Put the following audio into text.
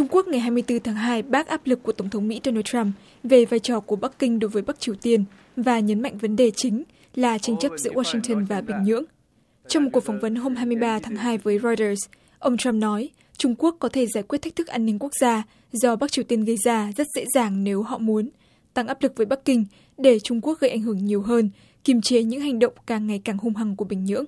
trung quốc ngày 24 tháng 2 bác áp lực của tổng thống mỹ Donald Trump về vai trò của bắc kinh đối với bắc triều tiên và nhấn mạnh vấn đề chính là tranh chấp giữa Washington và bình nhưỡng trong một cuộc phỏng vấn hôm 23 tháng 2 với Reuters, ông Trump nói trung quốc có thể giải quyết thách thức an ninh quốc gia do bắc triều tiên gây ra rất dễ dàng nếu họ muốn tăng áp lực với bắc kinh để trung quốc gây ảnh hưởng nhiều hơn kiềm chế những hành động càng ngày càng hung hăng của bình nhưỡng